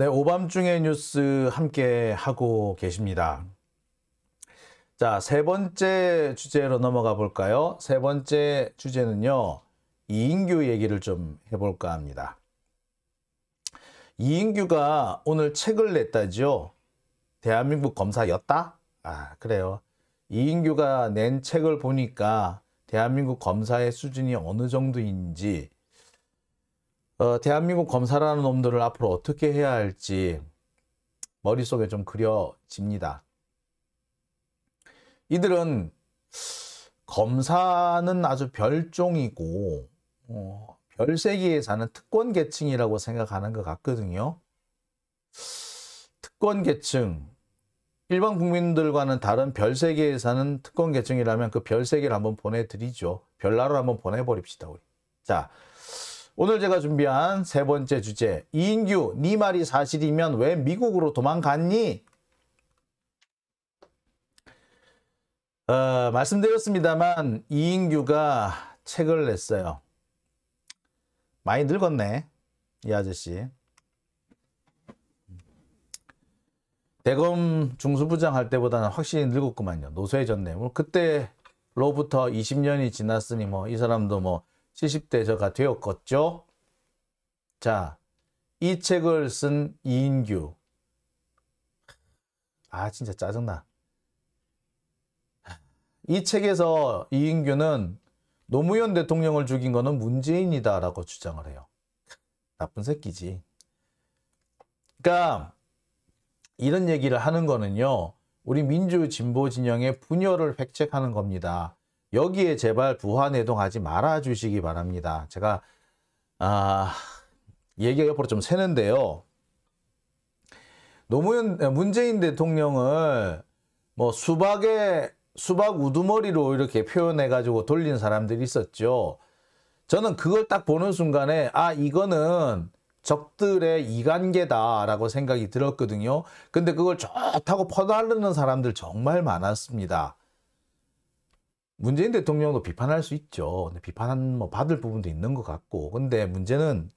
네, 오밤중의 뉴스 함께 하고 계십니다. 자, 세 번째 주제로 넘어가 볼까요? 세 번째 주제는요. 이인규 얘기를 좀 해볼까 합니다. 이인규가 오늘 책을 냈다지 대한민국 검사였다? 아, 그래요. 이인규가 낸 책을 보니까 대한민국 검사의 수준이 어느 정도인지 어, 대한민국 검사라는 놈들을 앞으로 어떻게 해야 할지 머릿속에 좀 그려집니다. 이들은 검사는 아주 별종이고 어, 별세기에 사는 특권 계층이라고 생각하는 것 같거든요. 특권 계층 일반 국민들과는 다른 별세계에 사는 특권 계층이라면 그 별세계를 한번 보내드리죠. 별나라를 한번 보내버립시다. 우리. 자, 오늘 제가 준비한 세 번째 주제 이인규 네 말이 사실이면 왜 미국으로 도망갔니? 어, 말씀드렸습니다만 이인규가 책을 냈어요. 많이 늙었네 이 아저씨. 대검 중수부장 할 때보다는 확실히 늙었구만요. 노쇠해졌네. 뭐 그때로부터 20년이 지났으니 뭐 이 사람도 뭐 70대저가 되었겠죠. 자, 이 책을 쓴 이인규. 아, 진짜 짜증나. 이 책에서 이인규는 노무현 대통령을 죽인 거는 문재인이다 라고 주장을 해요. 나쁜 새끼지. 그러니까 이런 얘기를 하는 거는요. 우리 민주진보진영의 분열을 획책하는 겁니다. 여기에 제발 부화내동하지 말아 주시기 바랍니다. 제가 아, 얘기가 옆으로 좀 새는데요. 노무현 문재인 대통령을 뭐 수박에 수박 우두머리로 이렇게 표현해 가지고 돌린 사람들이 있었죠. 저는 그걸 딱 보는 순간에 아 이거는 적들의 이간계다라고 생각이 들었거든요. 근데 그걸 좋다고 퍼나르는 사람들 정말 많았습니다. 문재인 대통령도 비판할 수 있죠. 비판 뭐 받을 부분도 있는 것 같고. 근데 문제는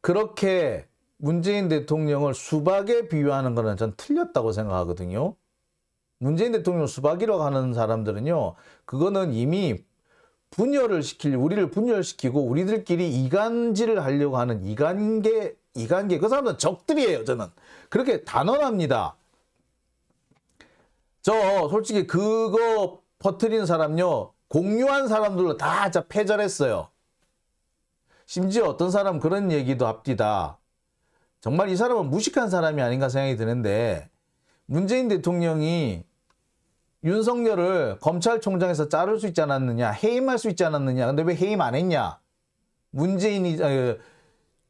그렇게 문재인 대통령을 수박에 비유하는 거는 전 틀렸다고 생각하거든요. 문재인 대통령 수박이라고 하는 사람들은요. 그거는 이미 분열을 시킬 우리를 분열시키고 우리들끼리 이간질을 하려고 하는 이간계 이간계 그 사람들은 적들이에요 저는 그렇게 단언합니다 저 솔직히 그거 퍼트린 사람요 공유한 사람들로 다 패절했어요. 심지어 어떤 사람 그런 얘기도 합디다. 정말 이 사람은 무식한 사람이 아닌가 생각이 드는데 문재인 대통령이 윤석열을 검찰총장에서 자를 수 있지 않았느냐 해임할 수 있지 않았느냐 근데 왜 해임 안 했냐 문재인이 아, 그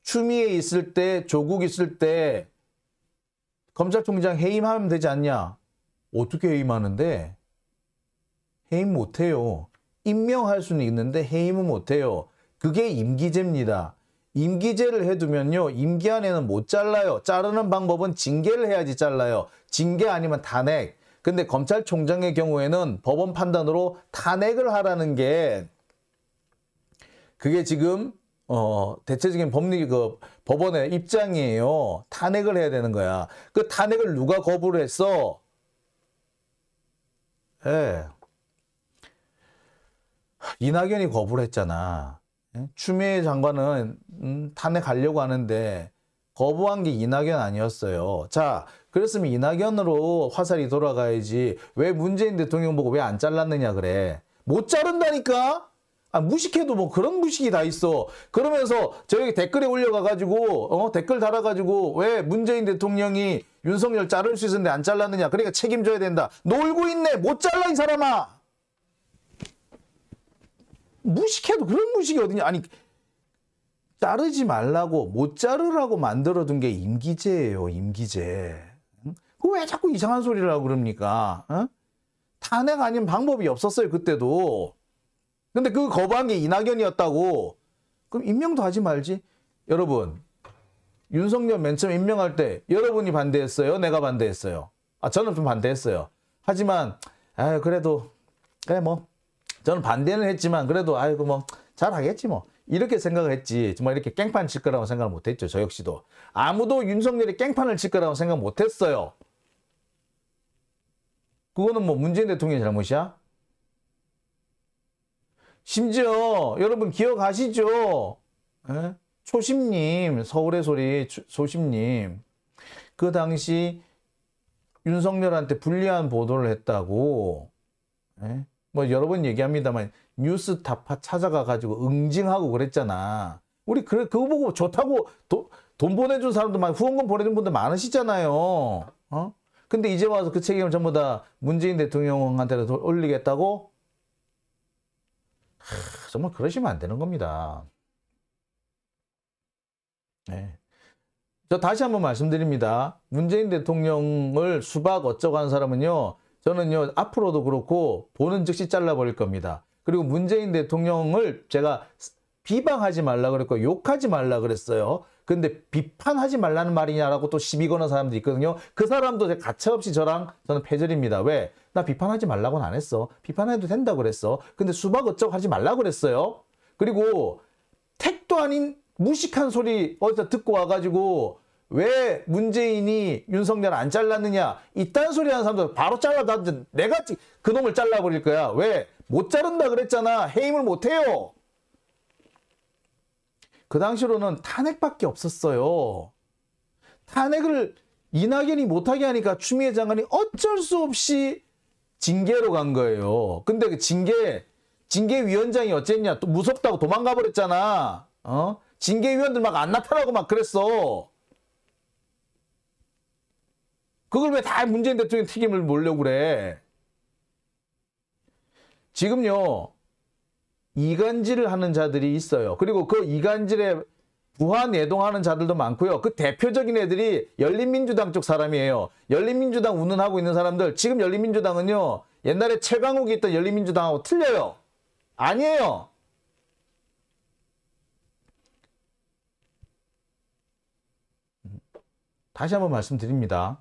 추미애 있을 때 조국 있을 때 검찰총장 해임하면 되지 않냐 어떻게 해임하는데 해임 못해요. 임명할 수는 있는데 해임은 못해요. 그게 임기제입니다. 임기제를 해두면요. 임기 안에는 못 잘라요. 자르는 방법은 징계를 해야지 잘라요. 징계 아니면 탄핵. 근데 검찰총장의 경우에는 법원 판단으로 탄핵을 하라는 게 그게 지금 어 대체적인 법리 그 법원의 입장이에요. 탄핵을 해야 되는 거야. 그 탄핵을 누가 거부를 했어? 예. 네. 이낙연이 거부를 했잖아. 예? 추미애 장관은 음, 탄핵 가려고 하는데 거부한 게 이낙연 아니었어요. 자, 그랬으면 이낙연으로 화살이 돌아가야지. 왜 문재인 대통령 보고 왜 안 잘랐느냐 그래. 못 자른다니까? 아, 무식해도 뭐 그런 무식이 다 있어. 그러면서 저기 댓글에 올려가가지고, 어, 댓글 달아가지고, 왜 문재인 대통령이 윤석열 자를 수 있었는데 안 잘랐느냐. 그러니까 책임져야 된다. 놀고 있네. 못 잘라, 이 사람아! 무식해도 그런 무식이 어디냐. 아니 자르지 말라고 못 자르라고 만들어둔 게 임기제예요. 임기제. 그 왜 자꾸 이상한 소리를 하고 그럽니까? 탄핵 아닌 방법이 없었어요. 그때도. 근데 그 거부한 게 이낙연이었다고. 그럼 임명도 하지 말지. 여러분 윤석열 맨 처음 임명할 때 여러분이 반대했어요? 내가 반대했어요? 아 저는 좀 반대했어요. 하지만 아 그래도 그래 뭐 저는 반대는 했지만 그래도 아이고 뭐 잘하겠지 뭐 이렇게 생각을 했지 정말 이렇게 깽판 칠 거라고 생각을 못했죠 저 역시도 아무도 윤석열이 깽판을 칠 거라고 생각 못했어요 그거는 뭐 문재인 대통령의 잘못이야? 심지어 여러분 기억하시죠? 에? 예? 초심님 서울의 소리 소심님 그 당시 윤석열한테 불리한 보도를 했다고 에? 예? 뭐 여러 번 얘기합니다만 뉴스타파 찾아가 가지고 응징하고 그랬잖아. 우리 그래 그거 보고 좋다고 도, 돈 보내준 사람도 많 후원금 보내준 분들 많으시잖아요. 어? 근데 이제 와서 그 책임을 전부 다 문재인 대통령한테 올리겠다고? 하, 정말 그러시면 안 되는 겁니다. 네. 저 다시 한번 말씀드립니다. 문재인 대통령을 수박 어쩌고 하는 사람은요. 저는요 앞으로도 그렇고 보는 즉시 잘라버릴 겁니다. 그리고 문재인 대통령을 제가 비방하지 말라 그랬고 욕하지 말라 그랬어요. 근데 비판하지 말라는 말이냐라고 또 시비 거는 사람도 있거든요. 그 사람도 가차없이 저랑 저는 패절입니다. 왜? 나 비판하지 말라고는 안 했어. 비판해도 된다 그랬어. 근데 수박 어쩌고 하지 말라 그랬어요. 그리고 택도 아닌 무식한 소리 어디서 듣고 와가지고 왜 문재인이 윤석열 안 잘랐느냐 이딴 소리 하는 사람들 바로 잘라 나 내가 그놈을 잘라버릴 거야 왜 못 자른다 그랬잖아 해임을 못해요 그 당시로는 탄핵밖에 없었어요 탄핵을 이낙연이 못하게 하니까 추미애 장관이 어쩔 수 없이 징계로 간 거예요 근데 그 징계 징계위원장이 어쨌냐 또 무섭다고 도망가 버렸잖아 어 징계위원들 막 안 나타나고 막 그랬어 그걸 왜 다 문재인 대통령 튀김을 몰려고 그래? 지금요. 이간질을 하는 자들이 있어요. 그리고 그 이간질에 부한 예동하는 자들도 많고요. 그 대표적인 애들이 열린민주당 쪽 사람이에요. 열린민주당 운운하고 있는 사람들. 지금 열린민주당은요. 옛날에 최강욱이 있던 열린민주당하고 틀려요. 아니에요. 다시 한번 말씀드립니다.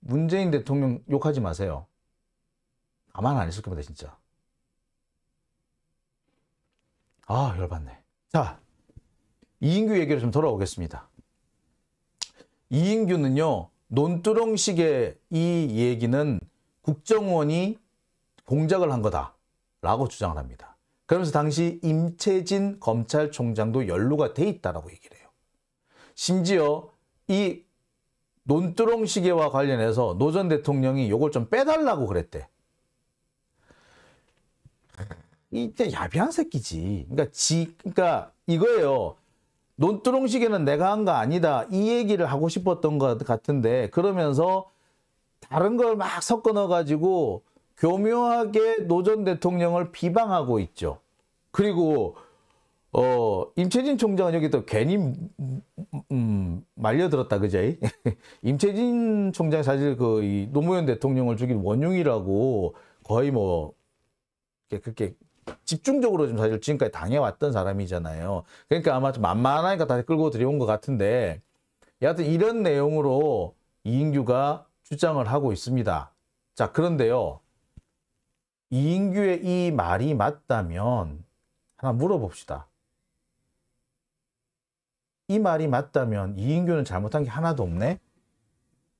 문재인 대통령 욕하지 마세요. 가만 아, 안 있을 겁니다, 진짜. 아, 열받네. 자, 이인규 얘기를 좀 돌아오겠습니다. 이인규는요, 논두렁식의 이 얘기는 국정원이 공작을 한 거다라고 주장을 합니다. 그러면서 당시 임채진 검찰총장도 연루가 돼 있다라고 얘기를 해요. 심지어 이 논두렁 시계와 관련해서 노 전 대통령이 요걸 좀 빼달라고 그랬대. 이때 야비한 새끼지. 그러니까 지, 그러니까 이거예요. 논두렁 시계는 내가 한 거 아니다. 이 얘기를 하고 싶었던 것 같은데 그러면서 다른 걸 막 섞어 넣어가지고 교묘하게 노전 대통령을 비방하고 있죠. 그리고 어, 임채진 총장은 여기 또 괜히 음, 음, 음 말려들었다 그제 임채진 총장 사실 그이 노무현 대통령을 죽인 원흉이라고 거의 뭐 그렇게 집중적으로 좀 사실 지금까지 당해왔던 사람이잖아요. 그러니까 아마 좀 만만하니까 다시 끌고 들여온 것 같은데 여하튼 이런 내용으로 이인규가 주장을 하고 있습니다. 자 그런데요. 이인규의 이 말이 맞다면 하나 물어봅시다. 이 말이 맞다면 이인교는 잘못한 게 하나도 없네.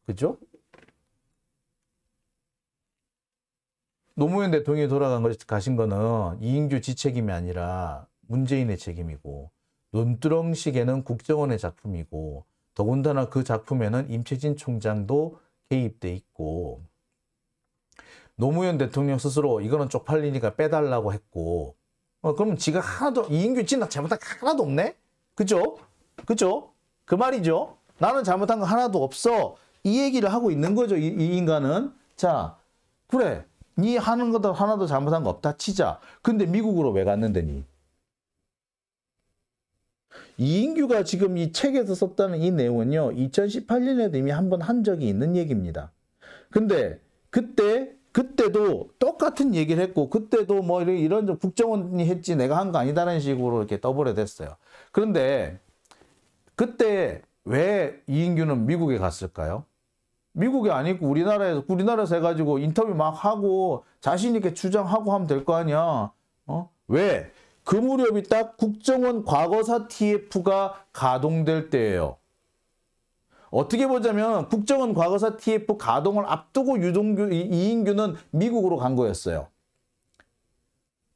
그죠? 노무현 대통령이 돌아간 것, 가신 거는 이인규 지책임이 아니라 문재인의 책임이고 논두렁식에는 국정원의 작품이고 더군다나 그 작품에는 임채진 총장도 개입돼 있고 노무현 대통령 스스로 이거는 쪽팔리니까 빼달라고 했고 어, 그럼 지가 하나도 이인규 지나 잘못한 게 하나도 없네? 그죠? 그죠? 그 말이죠. 나는 잘못한 거 하나도 없어. 이 얘기를 하고 있는 거죠. 이, 이 인간은. 자, 그래. 니 하는 것도 하나도 잘못한 거 없다 치자. 근데 미국으로 왜 갔는데 니? 이인규가 지금 이 책에서 썼다는 이 내용은요. 2018년에도 이미 한 번 한 적이 있는 얘기입니다. 근데 그때 그때도 똑같은 얘기를 했고 그때도 뭐 이런, 이런 국정원이 했지 내가 한 거 아니다라는 식으로 이렇게 떠벌어 됐어요. 그런데 그때 왜 이인규는 미국에 갔을까요? 미국이 아니고 우리나라에서 우리나라에서 해가지고 인터뷰 막 하고 자신 있게 주장하고 하면 될 거 아니야. 어? 왜? 그 무렵이 딱 국정원 과거사 TF가 가동될 때예요. 어떻게 보자면 국정원 과거사 TF 가동을 앞두고 유동규 이인규는 미국으로 간 거였어요.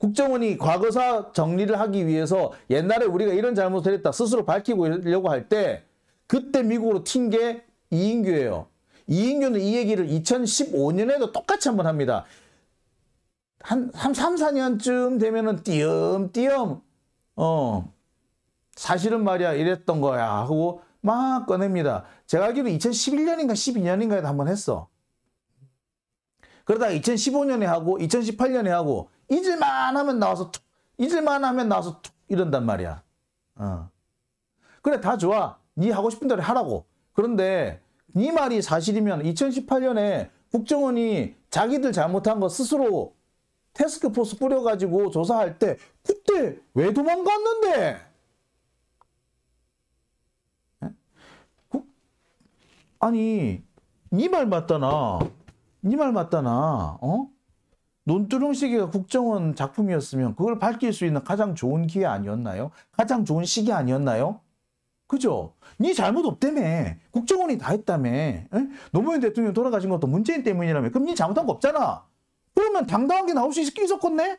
국정원이 과거사 정리를 하기 위해서 옛날에 우리가 이런 잘못을 했다 스스로 밝히려고 할 때 그때 미국으로 튄 게 이인규예요. 이인규는 이 얘기를 2015년에도 똑같이 한번 합니다. 한 3, 3 4년쯤 되면은 띄엄띄엄 어 사실은 말이야 이랬던 거야 하고 막 꺼냅니다. 제가 알기로 2011년인가 12년인가에 한 번 했어. 그러다가 2015년에 하고 2018년에 하고 잊을만 하면 나와서 툭, 잊을만 하면 나와서 툭 이런단 말이야. 어. 그래 다 좋아. 네 하고 싶은 대로 하라고. 그런데 네 말이 사실이면 2018년에 국정원이 자기들 잘못한 거 스스로 테스크포스 뿌려가지고 조사할 때 그때 왜 도망갔는데? 예? 아니 네 말 맞다나 네 말 맞다나 어? 논두렁시이가 국정원 작품이었으면 그걸 밝힐 수 있는 가장 좋은 기회 아니었나요? 가장 좋은 시기 아니었나요? 그죠? 네 잘못 없다며. 국정원이 다 했다며. 에? 노무현 대통령 돌아가신 것도 문재인 때문이라며. 그럼 네 잘못한 거 없잖아. 그러면 당당한 게 나올 수 있, 있었겠네?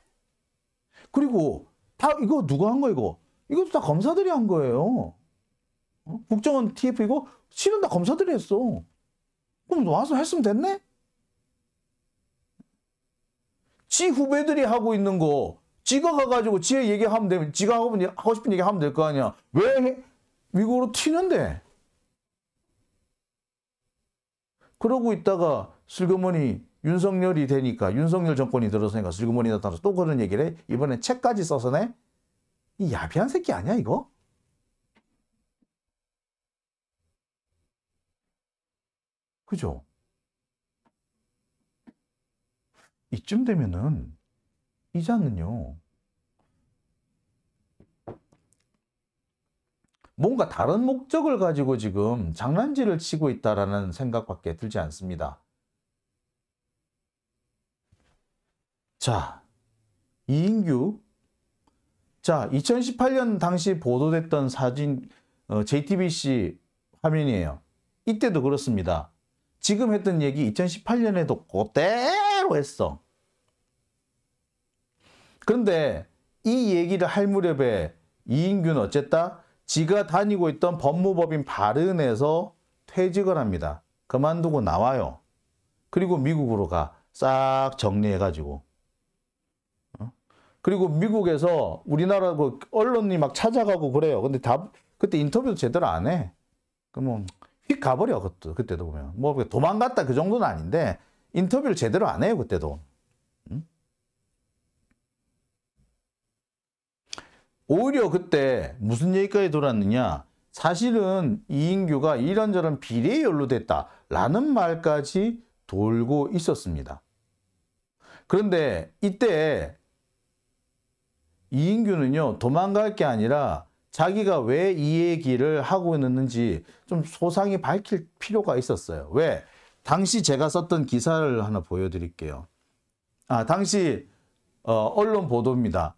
그리고 다 이거 누가 한거야 이거? 이것도 다 검사들이 한 거예요. 어? 국정원 t f 이거 실은 다 검사들이 했어. 그럼 와서 했으면 됐네? 지 후배들이 하고 있는 거 지가 가가지고 지에 얘기하면 되면 지가 하고, 싶은 얘기 하면 될 거 아니야. 왜 미국으로 튀는데? 그러고 있다가 슬그머니 윤석열이 되니까 윤석열 정권이 들어서니까 슬그머니 나타나서 또 그런 얘기를 해. 이번엔 책까지 써서 내. 이 야비한 새끼 아니야 이거? 그죠? 이쯤 되면은 이자는요. 뭔가 다른 목적을 가지고 지금 장난질을 치고 있다라는 생각밖에 들지 않습니다. 자, 이인규. 자, 2018년 당시 보도됐던 사진 어, JTBC 화면이에요. 이때도 그렇습니다. 지금 했던 얘기 2018년에도 그대로 했어. 그런데 이 얘기를 할 무렵에 이인균 어쨌다? 지가 다니고 있던 법무법인 바른에서 퇴직을 합니다. 그만두고 나와요. 그리고 미국으로 가. 싹 정리해가지고. 어? 그리고 미국에서 우리나라 그 언론이 막 찾아가고 그래요. 근데 답, 그때 인터뷰도 제대로 안 해. 그러면 휙 가버려 그것도 그때도 보면 뭐 도망갔다 그 정도는 아닌데 인터뷰를 제대로 안 해요 그때도 음? 오히려 그때 무슨 얘기까지 돌았느냐 사실은 이인규가 이런저런 비례에 연루됐다 라는 말까지 돌고 있었습니다 그런데 이때 이인규는요 도망갈 게 아니라 자기가 왜 이 얘기를 하고 있는지 좀 소상히 밝힐 필요가 있었어요. 왜? 당시 제가 썼던 기사를 하나 보여드릴게요. 아, 당시 어, 언론 보도입니다.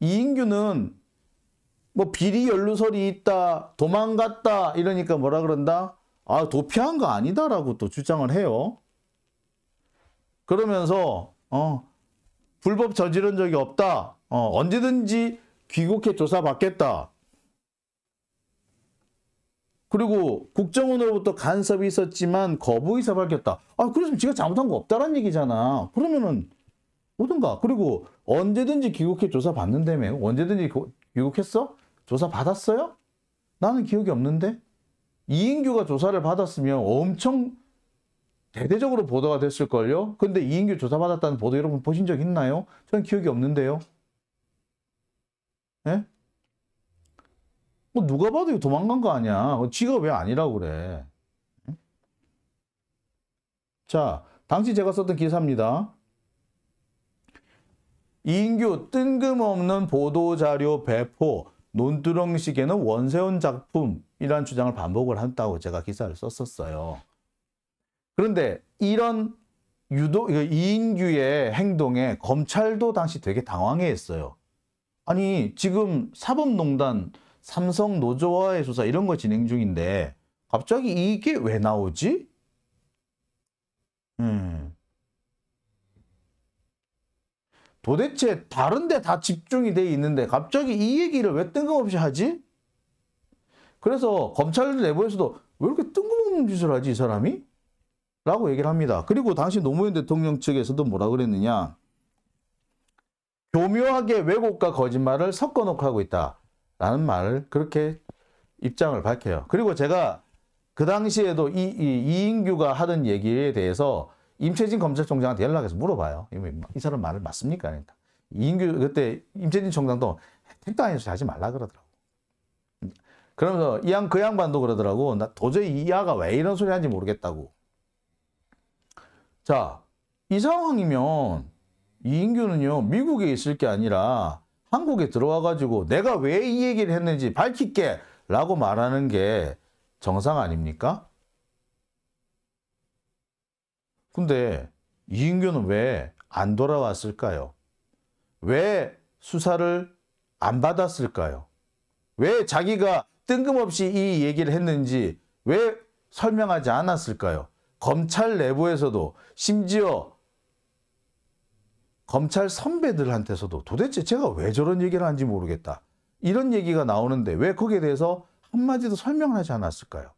이인규는 뭐 비리 연루설이 있다, 도망갔다 이러니까 뭐라 그런다? 아, 도피한 거 아니다라고 또 주장을 해요. 그러면서 어, 불법 저지른 적이 없다. 어, 언제든지 귀국해 조사받겠다. 그리고 국정원으로부터 간섭이 있었지만 거부 의사 밝혔다. 아, 그래서 지가 잘못한 거없다는 얘기잖아. 그러면은 뭐든가 그리고 언제든지 귀국해 조사 받는다며. 언제든지 귀국했어? 조사 받았어요? 나는 기억이 없는데. 이인규가 조사를 받았으면 엄청 대대적으로 보도가 됐을걸요? 근데 이인규 조사받았다는 보도 여러분 보신 적 있나요? 저는 기억이 없는데요. 예? 뭐 누가 봐도 도망간 거 아니야. 어, 지가 왜 아니라고 그래. 자, 당시 제가 썼던 기사입니다. 이인규 뜬금없는 보도자료 배포, 논두렁식에는 원세훈 작품이란 주장을 반복을 한다고 제가 기사를 썼었어요. 그런데 이런 유도 이인규의 그 행동에 검찰도 당시 되게 당황해 했어요. 아니 지금 사법농단 삼성 노조와의 조사 이런 거 진행 중인데 갑자기 이게 왜 나오지? 음. 도대체 다른데 다 집중이 돼 있는데 갑자기 이 얘기를 왜 뜬금없이 하지? 그래서 검찰 내부에서도 왜 이렇게 뜬금없는 짓을 하지 이 사람이? 라고 얘기를 합니다. 그리고 당시 노무현 대통령 측에서도 뭐라 그랬느냐 교묘하게 왜곡과 거짓말을 섞어 놓고 하고 있다라는 말을 그렇게 입장을 밝혀요. 그리고 제가 그 당시에도 이, 이 이인규가 하던 얘기에 대해서 임채진 검찰총장한테 연락해서 물어봐요. 이 사람 말을 맞습니까? 그러니까 이인규 그때 임채진 총장도 택도 아서 하지 말라 그러더라고. 그러면서 이 양 그 양반도 그러더라고. 나 도저히 이 아가 왜 이런 소리 하는지 모르겠다고. 자, 이 상황이면 이인규는요 미국에 있을 게 아니라 한국에 들어와 가지고 내가 왜 이 얘기를 했는지 밝힐게 라고 말하는 게 정상 아닙니까? 근데 이인규는 왜 안 돌아왔을까요? 왜 수사를 안 받았을까요? 왜 자기가 뜬금없이 이 얘기를 했는지 왜 설명하지 않았을까요? 검찰 내부에서도 심지어 검찰 선배들한테서도 도대체 제가 왜 저런 얘기를 하는지 모르겠다. 이런 얘기가 나오는데 왜 거기에 대해서 한마디도 설명을 하지 않았을까요?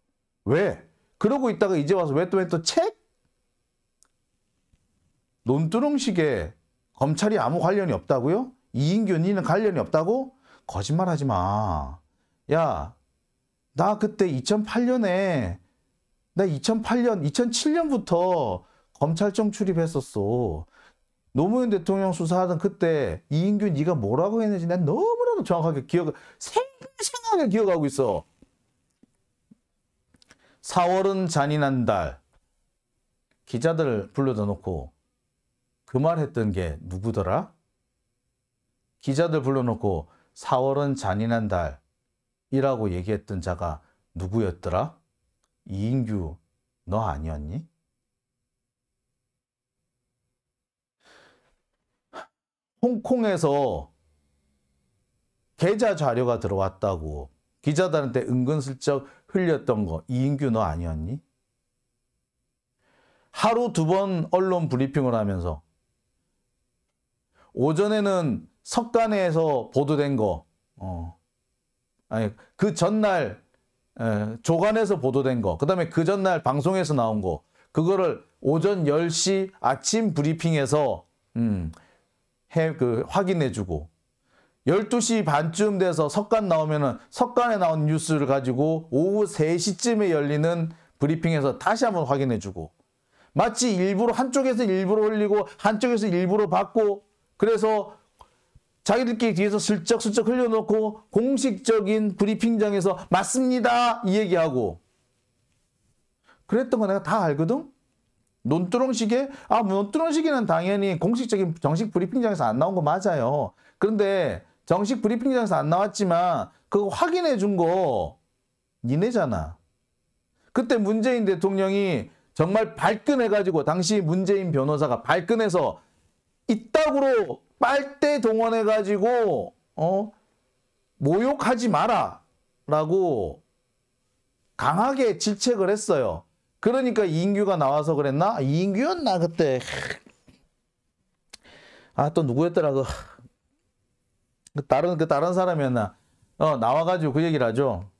왜? 그러고 있다가 이제 와서 왜 또 왜 또 책? 논두렁식에 검찰이 아무 관련이 없다고요? 이인균 니는 관련이 없다고? 거짓말하지 마. 야, 나 그때 2008년에 나 2008년, 2007년부터 검찰청 출입했었어. 노무현 대통령 수사하던 그때 이인규 네가 뭐라고 했는지 난 너무나도 정확하게 기억을 생생하게 기억하고 있어. 4월은 잔인한 달. 기자들 불러다 놓고 그 말 했던 게 누구더라? 기자들 불러놓고 4월은 잔인한 달이라고 얘기했던 자가 누구였더라? 이인규 너 아니었니? 홍콩에서 계좌 자료가 들어왔다고 기자들한테 은근슬쩍 흘렸던 거 이인규 너 아니었니? 하루 두 번 언론 브리핑을 하면서 오전에는 석간에서 보도된 거 어. 아니 그 전날 에, 조간에서 보도된 거, 그 다음에 그 전날 방송에서 나온 거, 그거를 오전 10시 아침 브리핑에서 음, 해, 그 확인해주고 12시 반쯤 돼서 석간 나오면은 석간에 나온 뉴스를 가지고 오후 3시쯤에 열리는 브리핑에서 다시 한번 확인해주고 마치 일부러 한쪽에서 일부러 올리고 한쪽에서 일부러 받고 그래서 자기들끼리 뒤에서 슬쩍슬쩍 흘려놓고 공식적인 브리핑장에서 맞습니다 이 얘기하고 그랬던 거 내가 다 알거든 논두렁식에 아 논두렁식에는 당연히 공식적인 정식 브리핑장에서 안 나온 거 맞아요. 그런데 정식 브리핑장에서 안 나왔지만 그거 확인해 준 거 니네잖아. 그때 문재인 대통령이 정말 발끈해가지고 당시 문재인 변호사가 발끈해서 이따구로 빨대 동원해가지고 어 모욕하지 마라 라고 강하게 질책을 했어요. 그러니까 이인규가 나와서 그랬나? 아, 이인규였나 그때 아 또 누구였더라 그. 그 다른 그 다른 사람이었나? 어 나와가지고 그 얘기를 하죠.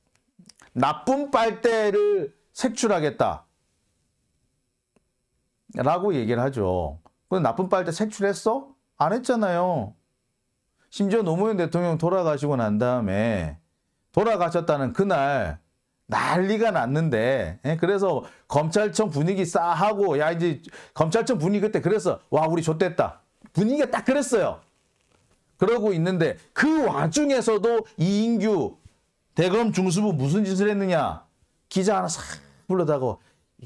나쁜 빨대를 색출하겠다. 라고 얘기를 하죠. 근데 나쁜 빨대 색출했어? 안 했잖아요. 심지어 노무현 대통령 돌아가시고 난 다음에 돌아가셨다는 그날 난리가 났는데 예? 그래서 검찰청 분위기 싸하고 야 이제 검찰청 분위기 그때 그랬어 와 우리 좆됐다 분위기가 딱 그랬어요 그러고 있는데 그 와중에서도 이인규 대검 중수부 무슨 짓을 했느냐 기자 하나 싹 불러다가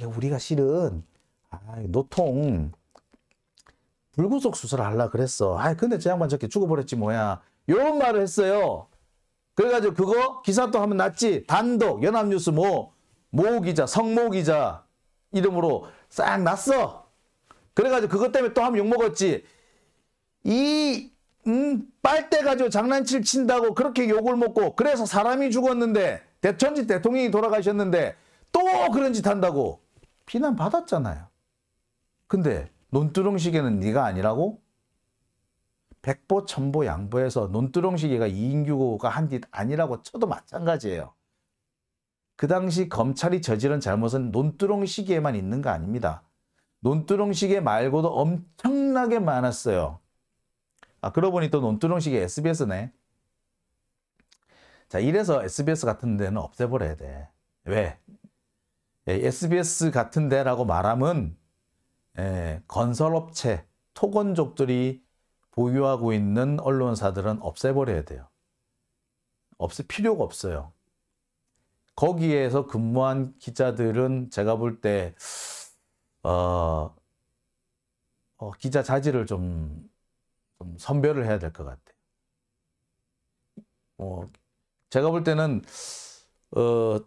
야, 우리가 실은 아, 노통 불구속 수사를 하려 그랬어. 아, 근데 제 양반 저렇게 죽어버렸지 뭐야. 이런 말을 했어요. 그래가지고 그거 기사 또 하면 낫지 단독 연합뉴스 모, 모 기자, 성모 기자 이름으로 싹 났어. 그래가지고 그것 때문에 또 하면 욕먹었지. 이, 음, 빨대 가지고 장난칠 친다고 그렇게 욕을 먹고 그래서 사람이 죽었는데 대천지 대통령이 돌아가셨는데 또 그런 짓 한다고 비난받았잖아요. 근데 논두렁식에는 네가 아니라고? 백보 천보 양보해서 논두렁시계가 이인규가 한 짓 아니라고 쳐도 마찬가지예요. 그 당시 검찰이 저지른 잘못은 논두렁시계에만 있는 거 아닙니다. 논두렁시계 말고도 엄청나게 많았어요. 아 그러고 보니 또 논두렁시계 SBS네. 자 이래서 SBS 같은 데는 없애버려야 돼. 왜? 예, SBS 같은 데라고 말함은 예, 건설업체, 토건족들이 보유하고 있는 언론사들은 없애버려야 돼요. 없을 필요가 없어요. 거기에서 근무한 기자들은 제가 볼때 어, 어, 기자 자질을 좀, 좀 선별을 해야 될 것 같아요. 어, 제가 볼 때는 어,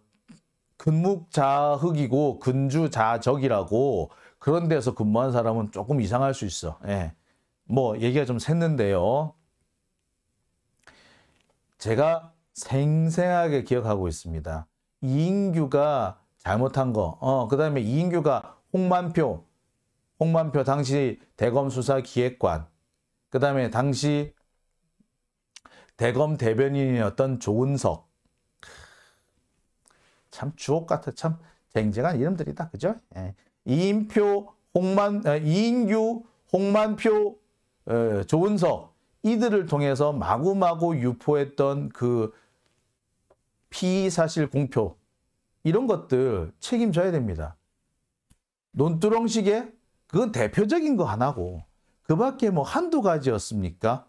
근묵자흑이고 근주자적이라고 그런 데서 근무한 사람은 조금 이상할 수 있어. 예. 뭐 얘기가 좀 샜는데요. 제가 생생하게 기억하고 있습니다. 이인규가 잘못한 거, 어, 그 다음에 이인규가 홍만표, 홍만표 당시 대검 수사 기획관, 그 다음에 당시 대검 대변인이었던 조은석. 참 주옥 같아, 참 쟁쟁한 이름들이다, 그죠? 예. 이인표, 홍만, 아, 이인규, 홍만표, 조은서 이들을 통해서 마구마구 유포했던 그 피사실 공표 이런 것들 책임져야 됩니다. 논두렁식의 그건 대표적인 거 하나고 그 밖에 뭐 한두 가지였습니까?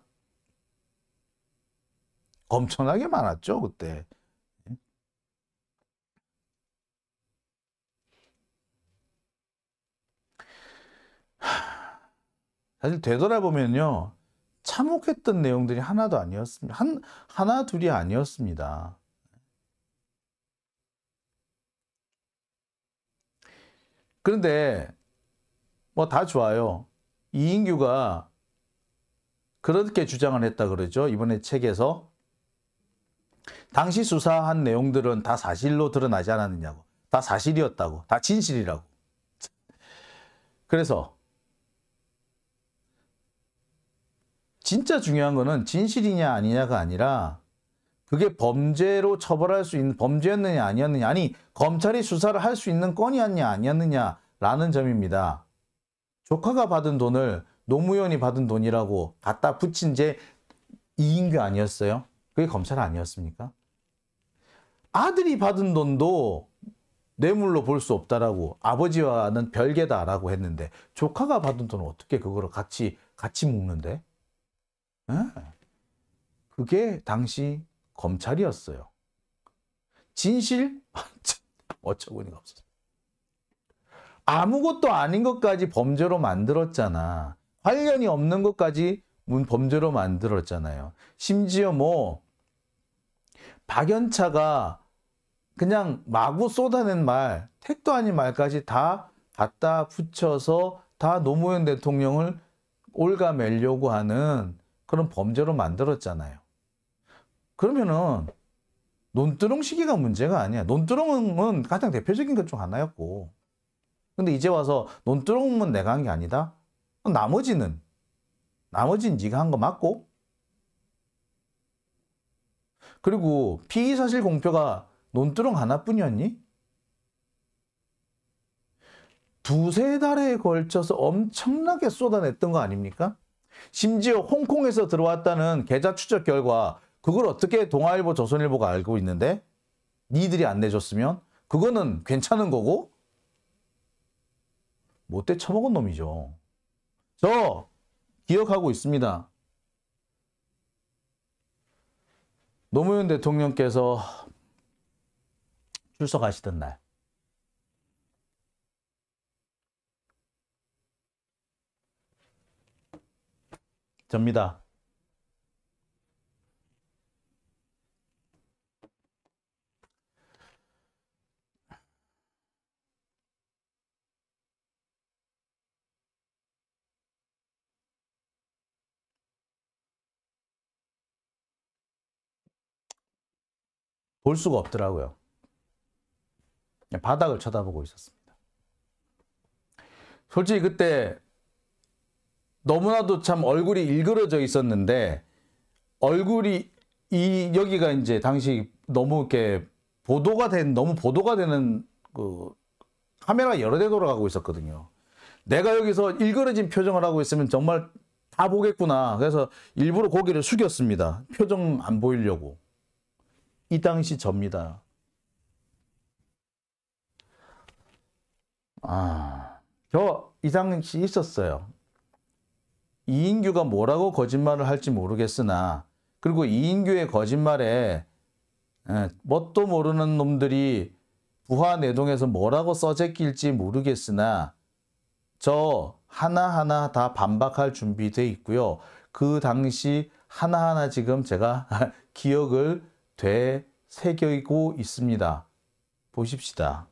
엄청나게 많았죠 그때. 사실 되돌아보면요. 참혹했던 내용들이 하나도 아니었습니다. 한, 하나, 둘이 아니었습니다. 그런데 뭐 다 좋아요. 이인규가 그렇게 주장을 했다 그러죠. 이번에 책에서 당시 수사한 내용들은 다 사실로 드러나지 않았느냐고. 다 사실이었다고. 다 진실이라고. 그래서 진짜 중요한 거는 진실이냐 아니냐가 아니라 그게 범죄로 처벌할 수 있는 범죄였느냐 아니었느냐 아니 검찰이 수사를 할 수 있는 건이었냐 아니었느냐라는 점입니다. 조카가 받은 돈을 노무현이 받은 돈이라고 갖다 붙인 제 이인규 아니었어요? 그게 검찰 아니었습니까? 아들이 받은 돈도 뇌물로 볼 수 없다라고 아버지와는 별개다라고 했는데 조카가 받은 돈은 어떻게 그거를 같이 같이 묶는데? 어? 그게 당시 검찰이었어요. 진실? 어처구니가 없었어. 아무것도 아닌 것까지 범죄로 만들었잖아. 관련이 없는 것까지 문 범죄로 만들었잖아요. 심지어 뭐 박연차가 그냥 마구 쏟아낸 말, 택도 아닌 말까지 다 갖다 붙여서 다 노무현 대통령을 올가매려고 하는 그런 범죄로 만들었잖아요. 그러면은 논두렁 시기가 문제가 아니야. 논두렁은 가장 대표적인 것 중 하나였고. 근데 이제 와서 논두렁은 내가 한 게 아니다? 나머지는 나머지는 네가 한 거 맞고 그리고 피의사실 공표가 논두렁 하나뿐이었니? 두세 달에 걸쳐서 엄청나게 쏟아냈던 거 아닙니까? 심지어 홍콩에서 들어왔다는 계좌 추적 결과 그걸 어떻게 동아일보 조선일보가 알고 있는데 니들이 안 내줬으면 그거는 괜찮은 거고 못돼 처먹은 놈이죠. 저 기억하고 있습니다. 노무현 대통령께서 출석하시던 날 접니다. 볼 수가 없더라고요. 바닥을 쳐다보고 있었습니다. 솔직히 그때 너무나도 참 얼굴이 일그러져 있었는데 얼굴이 이 여기가 이제 당시 너무 이렇게 보도가 된 너무 보도가 되는 그 카메라 여러 대 돌아가고 있었거든요. 내가 여기서 일그러진 표정을 하고 있으면 정말 다 보겠구나. 그래서 일부러 고개를 숙였습니다. 표정 안 보이려고. 이 당시 접니다. 아, 저이 당시 있었어요. 이인규가 뭐라고 거짓말을 할지 모르겠으나 그리고 이인규의 거짓말에 예, 뭣도 모르는 놈들이 부하 내동에서 뭐라고 써제낄지 모르겠으나 저 하나하나 다 반박할 준비돼 있고요. 그 당시 하나하나 지금 제가 기억을 되새기고 있습니다. 보십시다.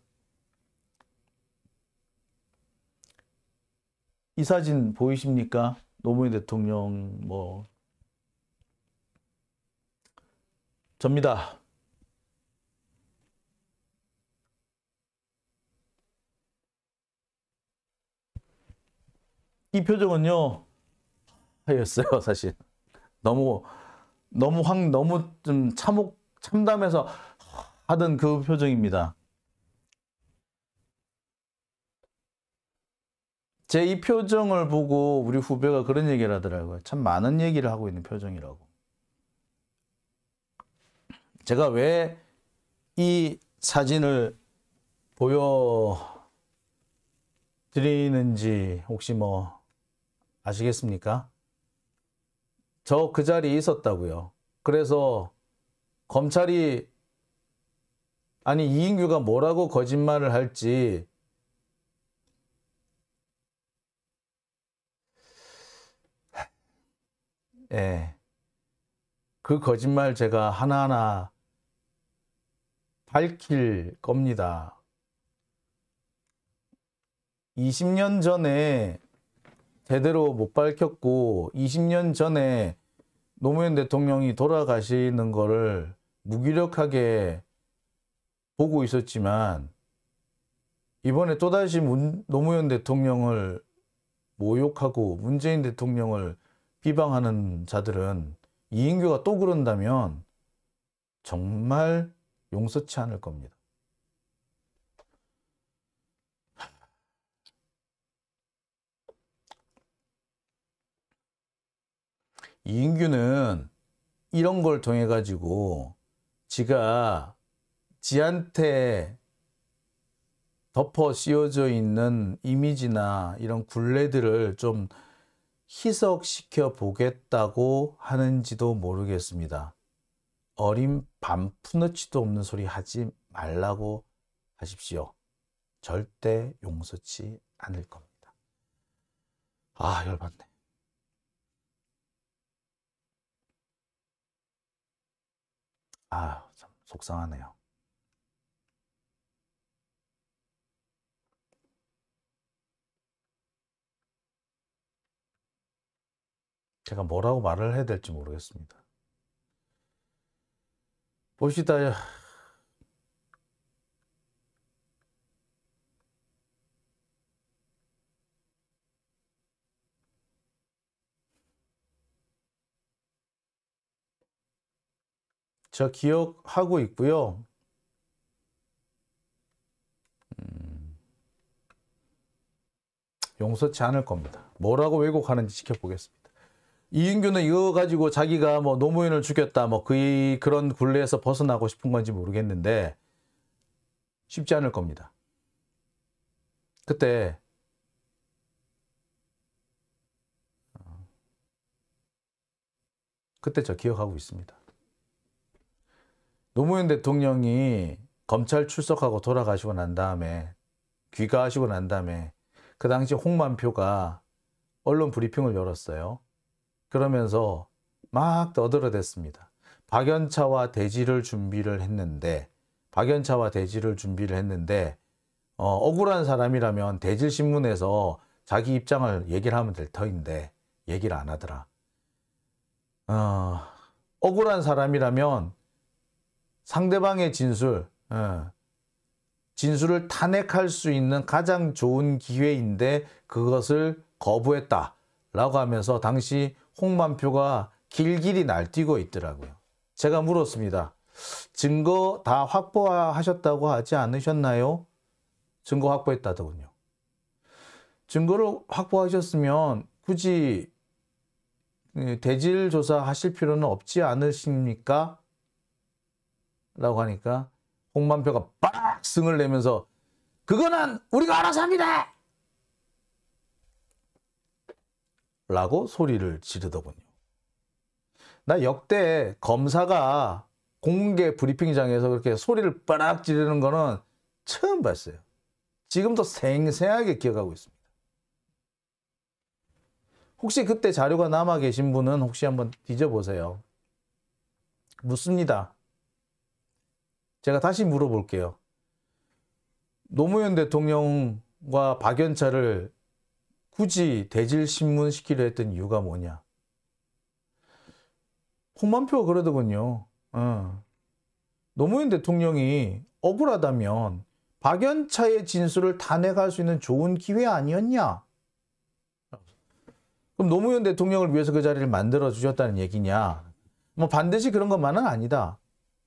이 사진 보이십니까? 노무현 대통령 뭐 접니다. 이 표정은요 하였어요 사실 너무 너무 황 너무 좀 참혹 참담해서 하던 그 표정입니다. 제이 표정을 보고 우리 후배가 그런 얘기를 하더라고요. 참 많은 얘기를 하고 있는 표정이라고. 제가 왜 이 사진을 보여드리는지 혹시 뭐 아시겠습니까? 저 그 자리에 있었다고요. 그래서 검찰이 아니 이인규가 뭐라고 거짓말을 할지 예. 그 거짓말 제가 하나하나 밝힐 겁니다. 20년 전에 제대로 못 밝혔고 20년 전에 노무현 대통령이 돌아가시는 거를 무기력하게 보고 있었지만 이번에 또다시 문, 노무현 대통령을 모욕하고 문재인 대통령을 비방하는 자들은 이인규가또 그런다면 정말 용서치 않을 겁니다. 이인규는 이런 걸 통해 가지고 지가 지한테 덮어 씌워져 있는 이미지나 이런 굴레들을 좀 희석시켜 보겠다고 하는지도 모르겠습니다. 어린 반푸너치도 없는 소리 하지 말라고 하십시오. 절대 용서치 않을 겁니다. 아, 열받네. 아, 참 속상하네요. 제가 뭐라고 말을 해야 될지 모르겠습니다. 봅시다. 저 기억하고 있고요. 음, 용서치 않을 겁니다. 뭐라고 왜곡하는지 지켜보겠습니다. 이윤규는 이거 가지고 자기가 뭐 노무현을 죽였다 뭐 그 그런 굴레에서 벗어나고 싶은 건지 모르겠는데 쉽지 않을 겁니다. 그때 그때 저 기억하고 있습니다. 노무현 대통령이 검찰 출석하고 돌아가시고 난 다음에 귀가하시고 난 다음에 그 당시 홍만표가 언론 브리핑을 열었어요. 그러면서 막 떠들어댔습니다. 박연차와 대지를 준비를 했는데 박연차와 대지를 준비를 했는데 어, 억울한 사람이라면 대질신문에서 자기 입장을 얘기를 하면 될 터인데 얘기를 안 하더라. 어, 억울한 사람이라면 상대방의 진술, 어, 진술을 탄핵할 수 있는 가장 좋은 기회인데 그것을 거부했다. 라고 하면서 당시 홍만표가 길길이 날뛰고 있더라고요. 제가 물었습니다. 증거 다 확보하셨다고 하지 않으셨나요? 증거 확보했다더군요. 증거를 확보하셨으면 굳이 예, 대질 조사하실 필요는 없지 않으십니까? 라고 하니까 홍만표가 빡 승을 내면서 그거는 우리가 알아서 합니다! 라고 소리를 지르더군요. 나 역대 검사가 공개 브리핑장에서 그렇게 소리를 빠락 지르는 거는 처음 봤어요. 지금도 생생하게 기억하고 있습니다. 혹시 그때 자료가 남아 계신 분은 혹시 한번 뒤져보세요. 묻습니다. 제가 다시 물어볼게요. 노무현 대통령과 박연차를 굳이 대질신문 시키려 했던 이유가 뭐냐? 홍만표가 그러더군요. 어. 노무현 대통령이 억울하다면 박연차의 진술을 탄핵할 수 있는 좋은 기회 아니었냐? 그럼 노무현 대통령을 위해서 그 자리를 만들어 주셨다는 얘기냐? 뭐 반드시 그런 것만은 아니다.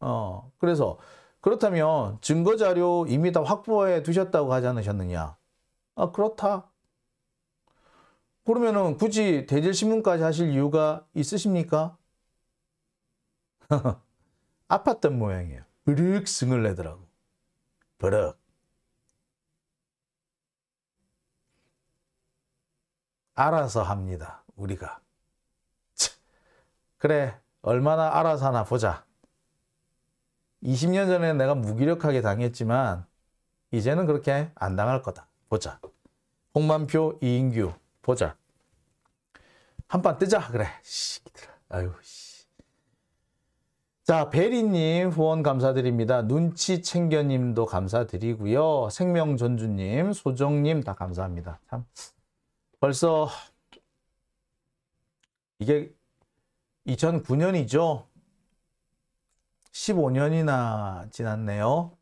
어, 그래서 그렇다면 증거 자료 이미 다 확보해 두셨다고 하지 않으셨느냐? 아, 그렇다. 그러면은 굳이 대질신문까지 하실 이유가 있으십니까? 아팠던 모양이에요. 으륵 승을 내더라고. 버럭. 알아서 합니다. 우리가. 그래 얼마나 알아서 하나 보자. 20년 전에 내가 무기력하게 당했지만 이제는 그렇게 안 당할 거다. 보자. 홍만표, 이인규 보자. 한 판 뜨자. 그래. 씨기들아. 아유 씨. 자, 베리님 후원 감사드립니다. 눈치 챙겨님도 감사드리고요. 생명전주님, 소정님 다 감사합니다. 참 벌써 이게 2009년이죠. 15년이나 지났네요.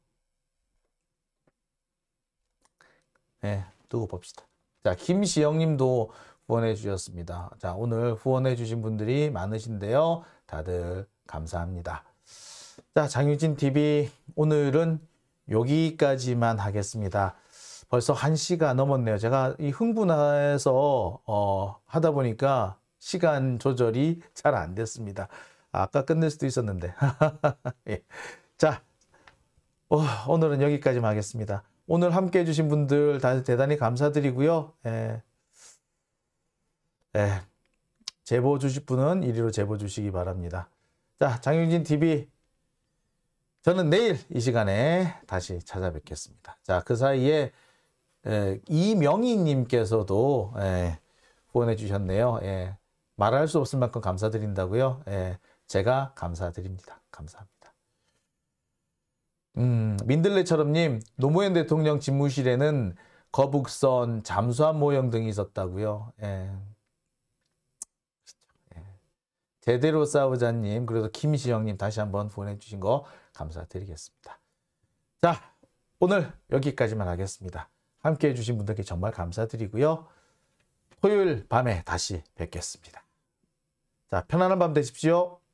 네, 두고 봅시다. 자, 김시영 님도 후원해 주셨습니다. 자, 오늘 후원해 주신 분들이 많으신데요. 다들 감사합니다. 자, 장유진 TV 오늘은 여기까지만 하겠습니다. 벌써 1시가 넘었네요. 제가 이 흥분해서 어, 하다 보니까 시간 조절이 잘 안 됐습니다. 아까 끝낼 수도 있었는데. 예. 자, 어, 오늘은 여기까지만 하겠습니다. 오늘 함께 해주신 분들 다 대단히 감사드리고요. 예. 예. 제보 주실 분은 이리로 제보 주시기 바랍니다. 자, 장윤진 TV. 저는 내일 이 시간에 다시 찾아뵙겠습니다. 자, 그 사이에 예, 이명희님께서도 예, 후원해 주셨네요. 예, 말할 수 없을 만큼 감사드린다고요. 예. 제가 감사드립니다. 감사합니다. 음, 민들레처럼님, 노무현 대통령 집무실에는 거북선, 잠수함 모형 등이 있었다고요. 예. 예. 제대로 싸우자님, 그래서 김시영님 다시 한번 보내주신 거 감사드리겠습니다. 자, 오늘 여기까지만 하겠습니다. 함께 해주신 분들께 정말 감사드리고요. 토요일 밤에 다시 뵙겠습니다. 자, 편안한 밤 되십시오.